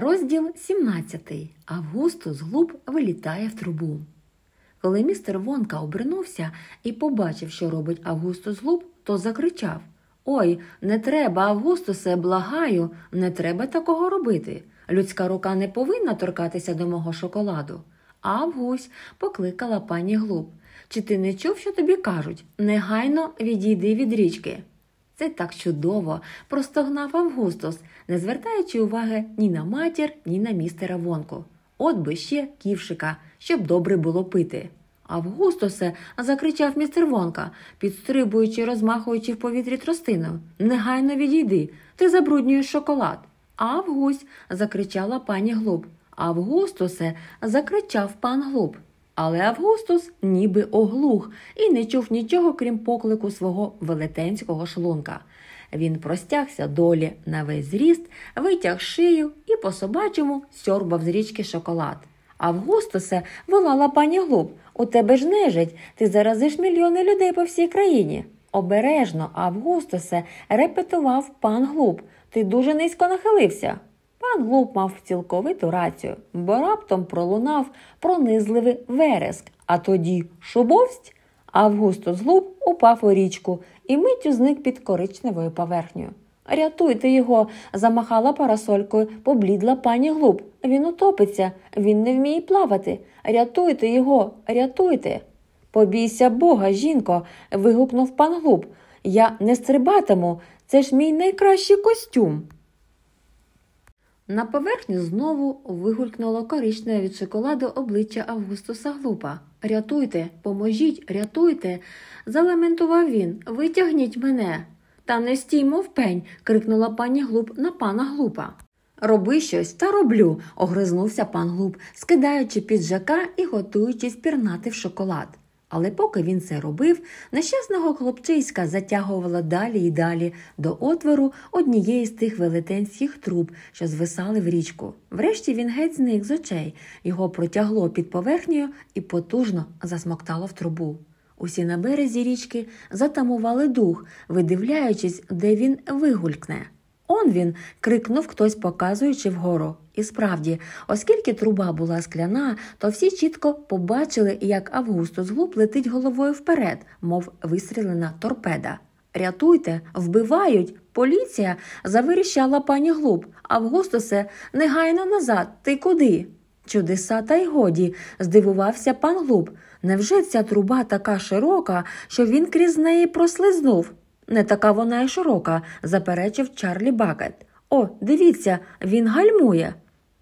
Розділ 17. Августу з глуб вилітає в трубу. Коли містер Вонка обернувся і побачив, що робить Августу з глуб, то закричав Ой, не треба, Августусе, благаю, не треба такого робити. Людська рука не повинна торкатися до мого шоколаду. Август покликала пані Глуб. Чи ти не чув, що тобі кажуть? Негайно відійди від річки. Це так чудово, простогнав Августос, не звертаючи уваги ні на матір, ні на містера Вонку. От би ще ківшика, щоб добре було пити. Августосе, закричав містер Вонка, підстрибуючи, розмахуючи в повітрі тростину. Негайно відійди, ти забруднюєш шоколад. Авгусь. закричала пані Глуб, Августосе, закричав пан Глоб. Але Августус ніби оглух і не чув нічого, крім поклику свого велетенського шлунка. Він простягся долі на весь зріст, витяг шию і по собачому сьорбав з річки шоколад. Августусе волала пані Глуб, у тебе ж нежить, ти заразиш мільйони людей по всій країні. Обережно, Августусе, репетував пан Глуб. Ти дуже низько нахилився. Пан Глуп мав цілковиту рацію, бо раптом пролунав пронизливий вереск, а тоді шубовсть. Августус Глуп упав у річку і миттю зник під коричневою поверхнею. Рятуйте його, замахала парасолькою, поблідла пані Глуп. Він утопиться, він не вміє плавати. Рятуйте його, рятуйте. Побійся Бога, жінко. вигукнув пан Глуп. Я не стрибатиму. Це ж мій найкращий костюм. На поверхню знову вигулькнуло коричне від шоколаду обличчя Августуса Глупа. Рятуйте, поможіть, рятуйте, залементував він. Витягніть мене. Та не стіймо в пень!» – крикнула пані Глуп на пана Глупа. Роби щось та роблю, огризнувся пан Глуп, скидаючи піджака і готуючись пірнати в шоколад. Але поки він це робив, нещасного хлопчиська затягувала далі і далі до отвору однієї з тих велетенських труб, що звисали в річку. Врешті він геть зник з очей, його протягло під поверхнею і потужно засмоктало в трубу. Усі на березі річки затамували дух, видивляючись, де він вигулькне. Он він. крикнув хтось, показуючи вгору. І справді, оскільки труба була скляна, то всі чітко побачили, як Августус Глуп летить головою вперед, мов вистрілена торпеда. Рятуйте, вбивають, поліція завиріщала пані Глуп. Августусе, негайно назад, ти куди? Чудеса, та й годі, здивувався пан Глуп. Невже ця труба така широка, що він крізь неї прослизнув? Не така вона й широка, заперечив Чарлі Бакет. О, дивіться, він гальмує.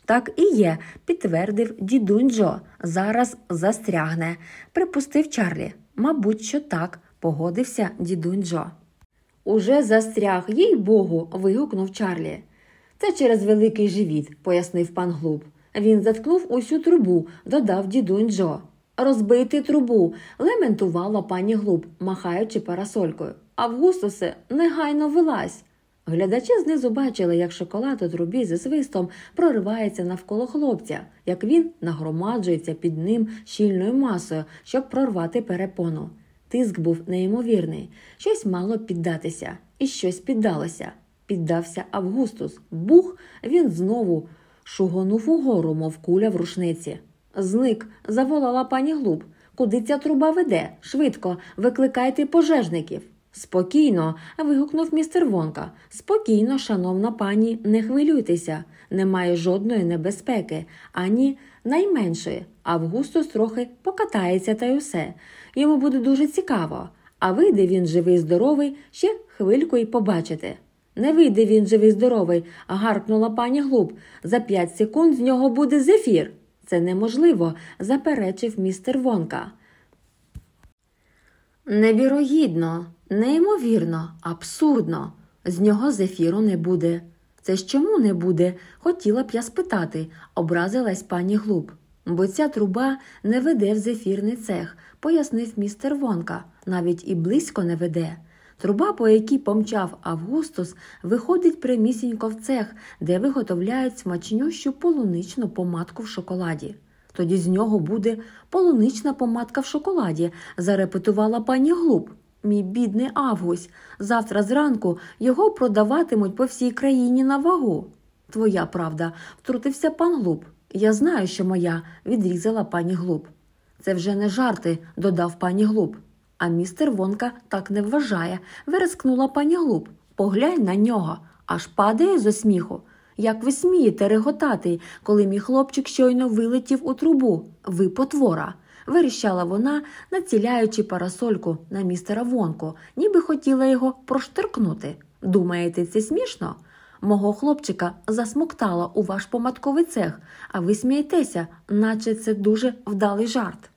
Так і є, підтвердив дідунь Джо. Зараз застрягне, припустив Чарлі. Мабуть, що так, погодився дідунь Джо. Уже застряг, їй богу. вигукнув Чарлі. Це через великий живіт, пояснив пан Глуб. Він заткнув усю трубу, додав дідунь Джо. Розбити трубу, лементувала пані Глуб, махаючи парасолькою. Августусе негайно вилазь. Глядачі знизу бачили, як шоколад у трубі зі свистом проривається навколо хлопця, як він нагромаджується під ним щільною масою, щоб прорвати перепону. Тиск був неймовірний, щось мало піддатися, і щось піддалося. Піддався Августус. Бух, він знову шугонув угору, мов куля в рушниці. Зник, заволала пані Глуб. Куди ця труба веде? Швидко, викликайте пожежників. Спокійно. вигукнув містер Вонка. Спокійно, шановна пані, не хвилюйтеся. Немає жодної небезпеки, ані найменшої. Августус трохи покатається та й усе. Йому буде дуже цікаво. А вийде він живий, здоровий, ще хвильку й побачите. Не вийде він живий, здоровий, гаркнула пані Глуб. За п'ять секунд з нього буде зефір. Це неможливо, заперечив містер Вонка. Невірогідно. Неймовірно, абсурдно, з нього зефіру не буде. Це ж чому не буде, хотіла б я спитати, образилась пані Глуб. Бо ця труба не веде в зефірний цех, пояснив містер Вонка, навіть і близько не веде. Труба, по якій помчав Августус, виходить прямісінько в цех, де виготовляють смачнющу полуничну помадку в шоколаді. Тоді з нього буде полунична помадка в шоколаді, зарепетувала пані Глуб. Мій бідний Авгусь, завтра зранку його продаватимуть по всій країні на вагу. Твоя правда, втрутився пан Глуб. Я знаю, що моя, відрізала пані Глуб. Це вже не жарти, додав пані Глуб. А містер Вонка так не вважає, вирискнула пані Глуб. Поглянь на нього, аж падає зо сміху. Як ви смієте реготати, коли мій хлопчик щойно вилетів у трубу? Ви потвора вирішала вона, націляючи парасольку на містера Вонку, ніби хотіла його проштиркнути. Думаєте, це смішно? Мого хлопчика засмоктала у ваш поматковий цех, а ви смієтеся, наче це дуже вдалий жарт.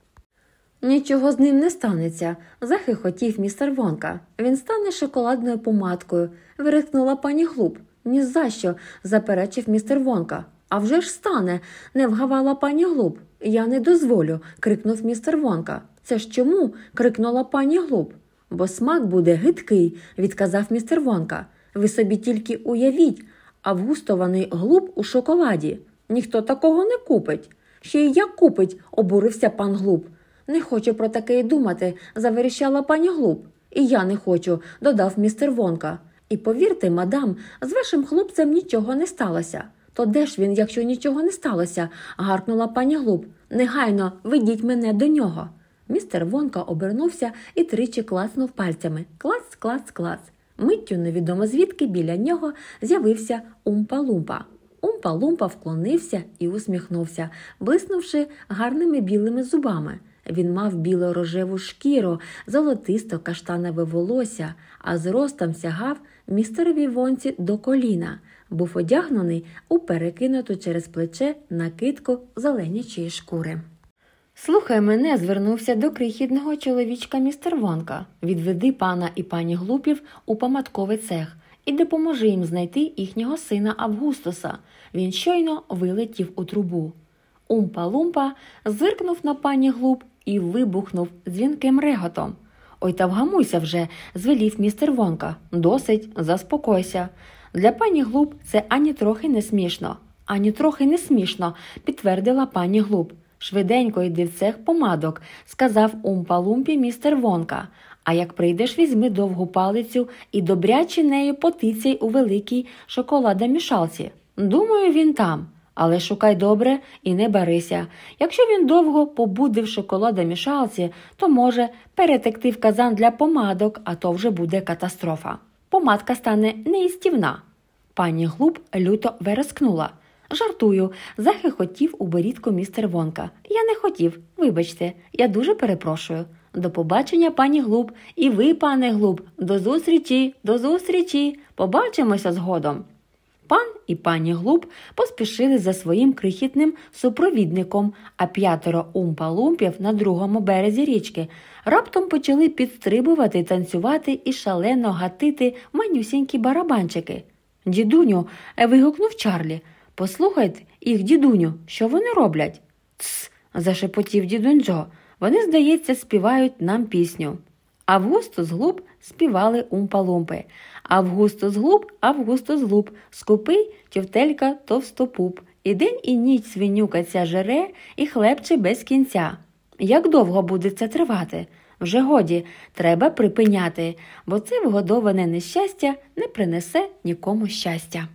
Нічого з ним не станеться, захихотів містер Вонка. Він стане шоколадною помадкою, вирихнула пані Глуб. Ні за що, заперечив містер Вонка. А вже ж стане, не вгавала пані Глуб. Я не дозволю. крикнув містер Вонка. Це ж чому? крикнула пані Глуп. Бо смак буде гидкий, відказав містер Вонка. Ви собі тільки уявіть, августований глуп у шоколаді. Ніхто такого не купить. Ще й як купить, обурився пан Глуп. Не хочу про таке й думати, заверіщала пані Глуп. І я не хочу, додав містер Вонка. І повірте, мадам, з вашим хлопцем нічого не сталося. То де ж він, якщо нічого не сталося? гаркнула пані Глуб. Негайно ведіть мене до нього. Містер Вонка обернувся і тричі класнув пальцями. Клас, клац, клас. Миттю невідомо звідки біля нього з'явився Умпа-Лумпа. Умпа-Лумпа вклонився і усміхнувся, блиснувши гарними білими зубами. Він мав біло-рожеву шкіру, золотисто каштанове волосся, а зростом сягав містерові вонці до коліна був одягнений у перекинуту через плече накидку зеленячої шкури. Слухай мене, звернувся до крихідного чоловічка містер Вонка. Відведи пана і пані глупів у помадковий цех і допоможи їм знайти їхнього сина Августоса. Він щойно вилетів у трубу. Умпа Лумпа зиркнув на пані глуп і вибухнув дзвінким реготом. Ой, та вгамуйся вже, звелів містер Вонка. Досить, заспокойся. Для пані Глуб це ані трохи не смішно, ані трохи не смішно, підтвердила пані Глуб. Швиденько йди в цех помадок, сказав умпалумпі містер Вонка. А як прийдеш, візьми довгу палицю і добряче нею потицяй у великій шоколадомішалці. Думаю, він там. Але шукай добре і не барися. Якщо він довго побуде в шоколадомішалці, то може перетекти в казан для помадок, а то вже буде катастрофа. Помадка стане неістівна. Пані Глуб люто верескнула. Жартую, захихотів у борідку містер Вонка. Я не хотів, вибачте, я дуже перепрошую. До побачення, пані Глуб, і ви, пане Глуб, до зустрічі, до зустрічі, побачимося згодом. Пан і пані Глуб поспішили за своїм крихітним супровідником, а п'ятеро умпа-лумпів на другому березі річки раптом почали підстрибувати, танцювати і шалено гатити манюсінькі барабанчики. Дідуню, е, вигукнув Чарлі. Послухайте їх, дідуню, що вони роблять? Тсс! зашепотів дідунь Джо. Вони, здається, співають нам пісню. Августо зглуб співали умпалумпи. Августо зглуб, августо зглуб, скупий тівтелька товстопуп. І день і ніч свинюка ця жере і хлебче без кінця. Як довго буде це тривати? Вже годі, треба припиняти, бо це вгодоване нещастя не принесе нікому щастя.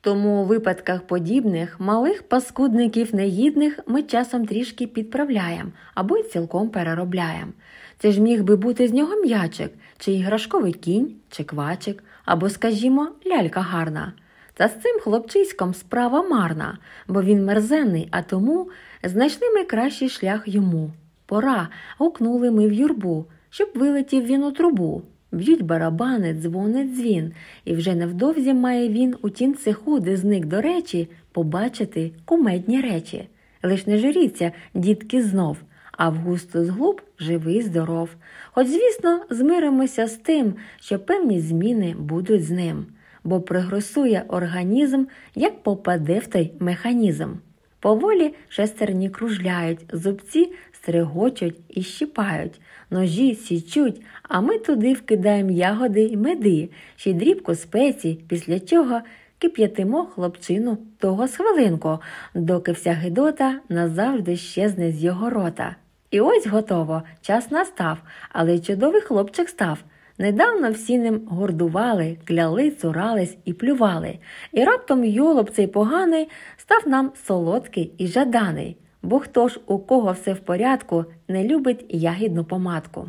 Тому у випадках подібних малих паскудників негідних ми часом трішки підправляємо або й цілком переробляємо. Це ж міг би бути з нього м'ячик, чи іграшковий кінь, чи квачик, або, скажімо, лялька гарна. Та з цим хлопчиськом справа марна, бо він мерзенний, а тому знайшли ми кращий шлях йому. Пора, гукнули ми в юрбу, щоб вилетів він у трубу. Б'ють барабани, дзвонить дзвін, і вже невдовзі має він у тім цеху, де зник до речі, побачити кумедні речі. Лиш не журіться, дітки, знов, а в густо зглуб живий, здоров. Хоч, звісно, змиримося з тим, що певні зміни будуть з ним, бо пригресує організм, як попаде в той механізм. Поволі шестерні кружляють, зубці стригочуть і щіпають, ножі січуть, а ми туди вкидаємо ягоди й меди, ще й дрібку спецій, після чого кип'ятимо хлопчину того з хвилинку, доки вся гидота назавжди щезне з його рота. І ось готово, час настав, але чудовий хлопчик став. Недавно всі ним гордували, кляли, цурались і плювали. І раптом йолоб цей поганий став нам солодкий і жаданий, бо хто ж, у кого все в порядку, не любить ягідну помадку.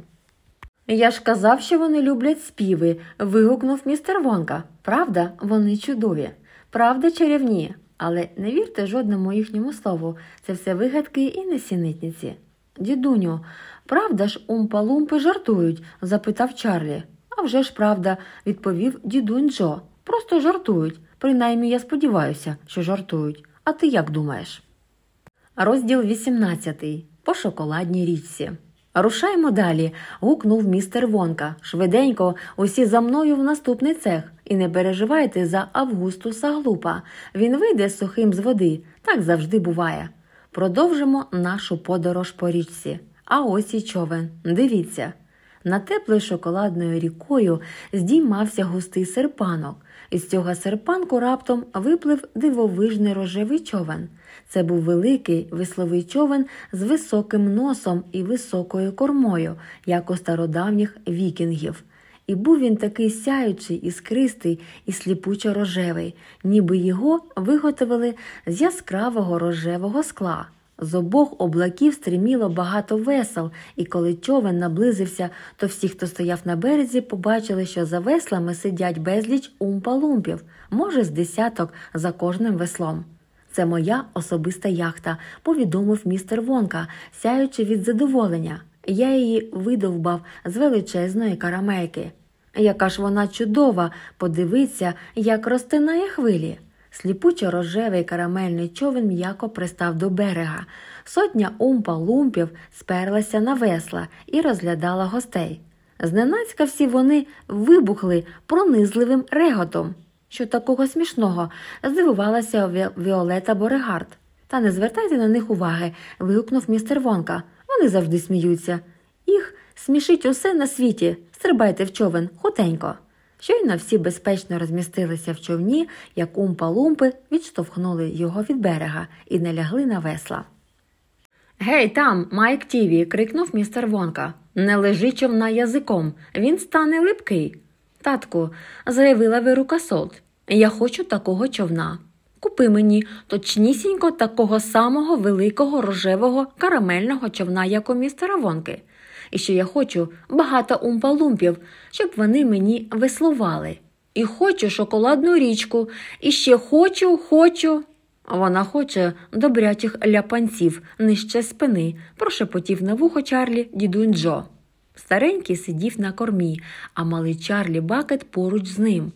Я ж казав, що вони люблять співи. вигукнув містер Вонка. Правда, вони чудові, правда чарівні. Але не вірте жодному їхньому слову, це все вигадки і несінитниці. Дідуню, Правда ж, умпа-лумпи жартують? запитав Чарлі. «А вже ж правда, відповів дідунь Джо. Просто жартують. Принаймні я сподіваюся, що жартують. А ти як думаєш? Розділ 18. По шоколадній річці. Рушаємо далі. гукнув містер Вонка. Швиденько, усі за мною в наступний цех. І не переживайте за Августуса Глупа. Він вийде сухим з води. Так завжди буває. Продовжимо нашу подорож по річці. А ось і човен, дивіться. На теплою шоколадною рікою здіймався густий серпанок. Із цього серпанку раптом виплив дивовижний рожевий човен. Це був великий висловий човен з високим носом і високою кормою, як у стародавніх вікінгів. І був він такий сяючий, іскристий і сліпучо рожевий, ніби його виготовили з яскравого рожевого скла. З обох облаків стриміло багато весел, і коли човен наблизився, то всі, хто стояв на березі, побачили, що за веслами сидять безліч умпалумпів, може, з десяток за кожним веслом. Це моя особиста яхта, повідомив містер Вонка, сяючи від задоволення. Я її видовбав з величезної карамейки. Яка ж вона чудова, подивиться, як розтинає хвилі. Сліпучо рожевий карамельний човен м'яко пристав до берега. Сотня умпа-лумпів сперлася на весла і розглядала гостей. Зненацька всі вони вибухли пронизливим реготом. Що такого смішного, здивувалася Віолета Борегард. Та не звертайте на них уваги, вигукнув містер Вонка. Вони завжди сміються. Їх смішить усе на світі. Стрибайте в човен, хутенько. Щойно всі безпечно розмістилися в човні, як умпа-лумпи відштовхнули його від берега і налягли на весла. Гей, там, Майк Тіві, крикнув містер Вонка. Не лежи човна язиком, він стане липкий. Татку, заявила вирука Солт, я хочу такого човна. Купи мені точнісінько такого самого великого рожевого карамельного човна, як у містера Вонки і що я хочу багато умпалумпів, щоб вони мені веслували. І хочу шоколадну річку, і ще хочу, хочу. Вона хоче добрячих ляпанців нижче спини, прошепотів на вухо Чарлі дідунь Джо. Старенький сидів на кормі, а малий Чарлі Бакет поруч з ним.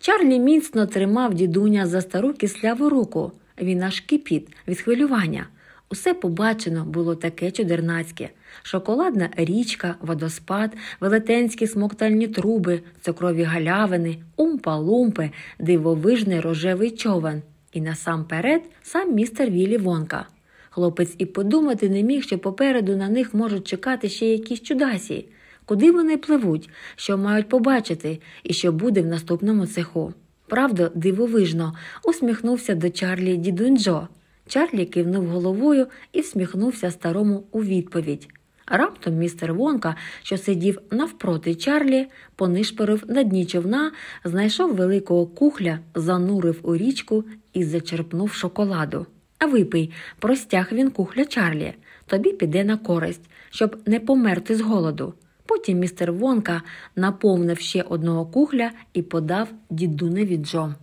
Чарлі міцно тримав дідуня за стару кисляву руку. Він аж кипіт від хвилювання. Усе побачено було таке чудернацьке: шоколадна річка, водоспад, велетенські смоктальні труби, цукрові галявини, умпа-лумпи, дивовижний рожевий човен. І насамперед сам містер Вілі Вонка. Хлопець і подумати не міг, що попереду на них можуть чекати ще якісь чудасі, куди вони пливуть, що мають побачити і що буде в наступному цеху. Правда, дивовижно, усміхнувся до Чарлі Дідунджо. Чарлі кивнув головою і всміхнувся старому у відповідь. Раптом містер Вонка, що сидів навпроти Чарлі, понишпорив на дні човна, знайшов великого кухля, занурив у річку і зачерпнув шоколаду. А випий, простяг він кухля Чарлі, тобі піде на користь, щоб не померти з голоду. Потім містер Вонка наповнив ще одного кухля і подав дідуневі Джо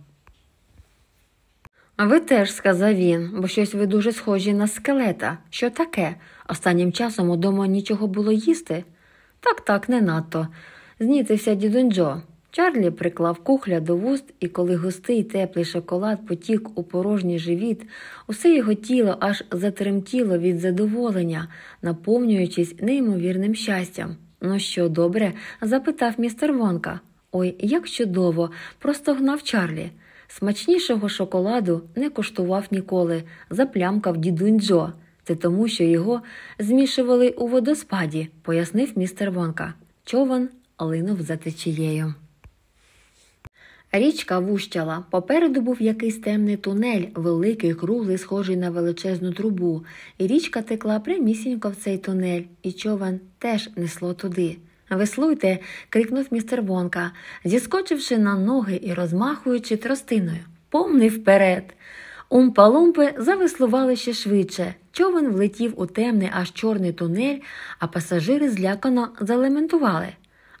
ви теж, сказав він, бо щось ви дуже схожі на скелета. Що таке? Останнім часом удома нічого було їсти? Так, так, не надто. Знітився дідунь Джо. Чарлі приклав кухля до вуст, і коли густий теплий шоколад потік у порожній живіт, усе його тіло аж затремтіло від задоволення, наповнюючись неймовірним щастям. Ну що, добре? запитав містер Вонка. Ой, як чудово, просто гнав Чарлі. Смачнішого шоколаду не коштував ніколи, заплямкав дідунь Джо. Це тому, що його змішували у водоспаді, пояснив містер Вонка. Човен линув за течією. Річка вущала. Попереду був якийсь темний тунель, великий, круглий, схожий на величезну трубу. І річка текла прямісінько в цей тунель, і човен теж несло туди. Веслуйте. крикнув містер Вонка, зіскочивши на ноги і розмахуючи тростиною. Помни вперед. Умпа-лумпи завеслували ще швидше. Човен влетів у темний аж чорний тунель, а пасажири злякано залементували.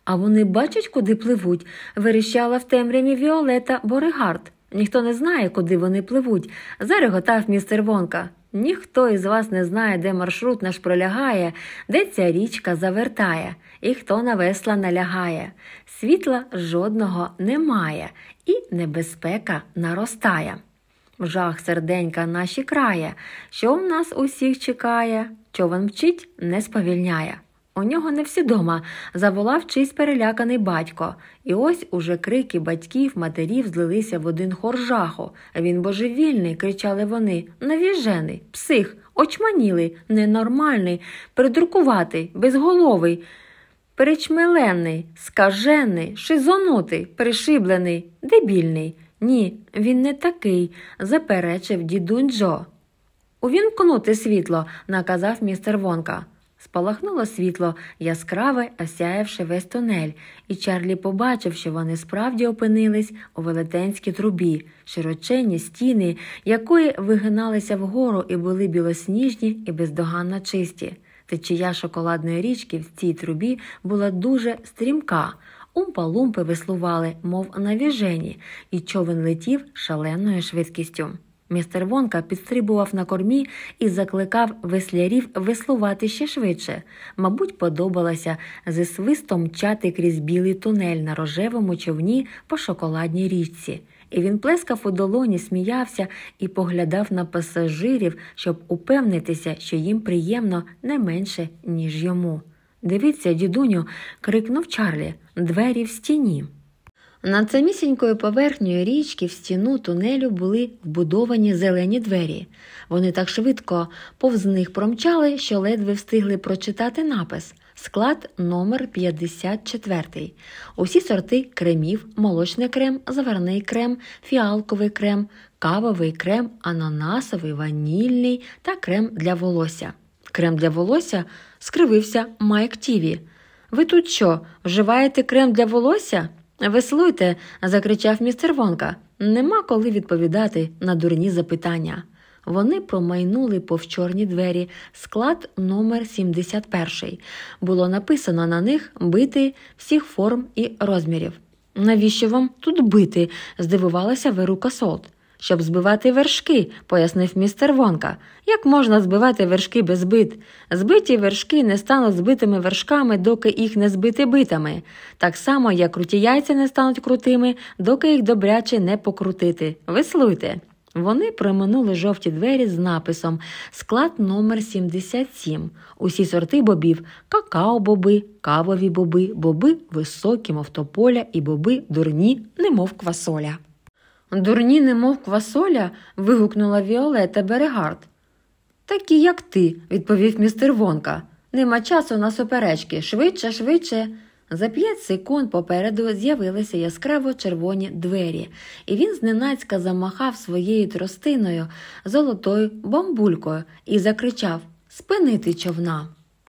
А вони бачать, куди пливуть, вирішала в темряві Віолета Боригард. Ніхто не знає, куди вони пливуть, зареготав містер Вонка. Ніхто із вас не знає, де маршрут наш пролягає, де ця річка завертає, і хто на весла налягає. Світла жодного немає, і небезпека наростає. Жах серденька наші крає, що в нас усіх чекає, човен мчить, не сповільняє. У нього не всі дома, заволав чийсь переляканий батько. І ось уже крики батьків, матерів злилися в один хор жаху. Він божевільний, кричали вони. Навіжений, псих, очманілий, ненормальний, придрукуватий, безголовий, перечмелений, скажений, шизонутий, пришиблений, дебільний. Ні, він не такий, заперечив дідунь Джо. Увімкнути світло, наказав містер Вонка спалахнуло світло, яскраве, осяявши весь тунель, і Чарлі побачив, що вони справді опинились у велетенській трубі, широченні стіни, якої вигиналися вгору і були білосніжні і бездоганно чисті. Течія шоколадної річки в цій трубі була дуже стрімка. Умпа-лумпи веслували, мов навіжені, і човен летів шаленою швидкістю. Містер Вонка підстрибував на кормі і закликав веслярів веслувати ще швидше. Мабуть, подобалося зі свистом мчати крізь білий тунель на рожевому човні по шоколадній річці. І він плескав у долоні, сміявся і поглядав на пасажирів, щоб упевнитися, що їм приємно не менше, ніж йому. Дивіться, дідуню, крикнув Чарлі, двері в стіні. Над самісінькою поверхньою річки в стіну тунелю були вбудовані зелені двері. Вони так швидко повз них промчали, що ледве встигли прочитати напис. Склад номер 54 Усі сорти кремів, молочний крем, заварний крем, фіалковий крем, кавовий крем, ананасовий, ванільний та крем для волосся. Крем для волосся скривився Майк Тіві. Ви тут що, вживаєте крем для волосся? Веслуйте, закричав містер Вонка. Нема коли відповідати на дурні запитання. Вони промайнули повз чорні двері, склад номер 71 Було написано на них бити всіх форм і розмірів. Навіщо вам тут бити? здивувалася Верука Солт щоб збивати вершки, пояснив містер Вонка. Як можна збивати вершки без бит? Збиті вершки не стануть збитими вершками, доки їх не збити битами, так само, як круті яйця не стануть крутими, доки їх добряче не покрутити. Веслуйте. Вони проминули жовті двері з написом Склад номер 77 усі сорти бобів какао-боби, кавові боби, боби високі, мов тополя і боби дурні, немов квасоля. Дурні, немов квасоля. вигукнула Віолета Берегард. Такі, як ти, відповів містер Вонка. Нема часу на суперечки. Швидше, швидше. За п'ять секунд попереду з'явилися яскраво червоні двері, і він зненацька замахав своєю тростиною золотою бомбулькою і закричав Спинити човна!